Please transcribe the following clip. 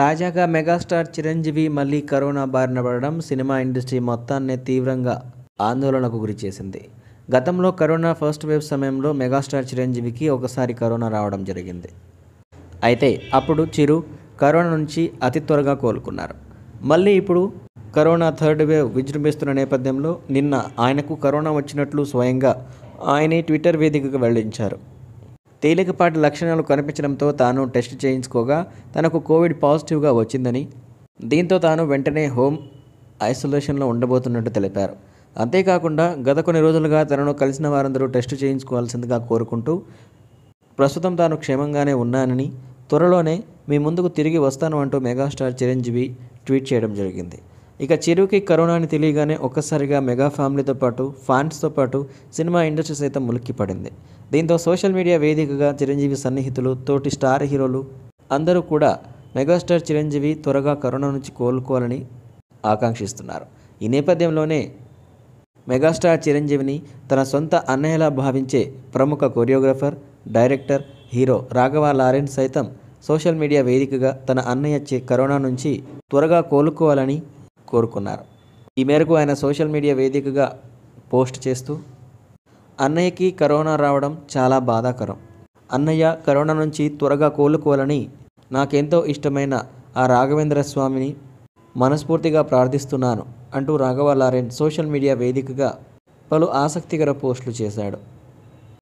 తాజాగా మెగాస్టార్ చిరంజీవి మళ్ళీ కరోనా బారిన పడడం సినిమా ఇండస్ట్రీ మొత్తాన్ని తీవ్రంగా ఆందోళనకు గురిచేసింది గతంలో కరోనా ఫస్ట్ వేవ్ సమయంలో మెగాస్టార్ చిరంజీవికి ఒకసారి కరోనా రావడం జరిగింది అయితే అప్పుడు చిరు కరోనా నుంచి అతి త్వరగా కోలుకున్నారు మళ్ళీ ఇప్పుడు కరోనా థర్డ్ వేవ్ విజృంభిస్తున్న నేపథ్యంలో నిన్న ఆయనకు కరోనా వచ్చినట్లు స్వయంగా ఆయనే ట్విట్టర్ వేదికకు వెల్లడించారు తేలికపాటి లక్షణాలు కనిపించడంతో తాను టెస్ట్ చేయించుకోగా తనకు కోవిడ్ పాజిటివ్గా వచ్చిందని దీంతో తాను వెంటనే హోమ్ ఐసోలేషన్లో ఉండబోతున్నట్టు తెలిపారు అంతేకాకుండా గత కొన్ని రోజులుగా తనను కలిసిన వారందరూ టెస్ట్ చేయించుకోవాల్సిందిగా కోరుకుంటూ ప్రస్తుతం తాను క్షేమంగానే ఉన్నానని త్వరలోనే మీ ముందుకు తిరిగి వస్తాను అంటూ మెగాస్టార్ చిరంజీవి ట్వీట్ చేయడం జరిగింది ఇక చిరుకి కరోనా అని తెలియగానే ఒక్కసారిగా మెగా ఫ్యామిలీతో పాటు ఫ్యాన్స్తో పాటు సినిమా ఇండస్ట్రీ సైతం ములిక్కి పడింది దీంతో సోషల్ మీడియా వేదికగా చిరంజీవి సన్నిహితులు తోటి స్టార్ హీరోలు అందరూ కూడా మెగాస్టార్ చిరంజీవి త్వరగా కరోనా నుంచి కోలుకోవాలని ఆకాంక్షిస్తున్నారు ఈ నేపథ్యంలోనే మెగాస్టార్ చిరంజీవిని తన సొంత అన్నయ్యలా భావించే ప్రముఖ choreographer director hero Raghava Lawrence సైతం సోషల్ మీడియా వేదికగా తన అన్నయ్య కరోనా నుంచి త్వరగా కోలుకోవాలని కోరుకున్నారు ఈ మేరకు ఆయన సోషల్ మీడియా వేదికగా పోస్ట్ చేస్తూ అన్నయ్యకి కరోనా రావడం చాలా బాధాకరం అన్నయ్య కరోనా నుంచి త్వరగా కోలుకోవాలని నాకెంతో ఇష్టమైన ఆ రాఘవేంద్ర స్వామిని మనస్ఫూర్తిగా ప్రార్థిస్తున్నాను అంటూ రాఘవ లారెన్ సోషల్ మీడియా వేదికగా పలు ఆసక్తికర పోస్టులు చేశాడు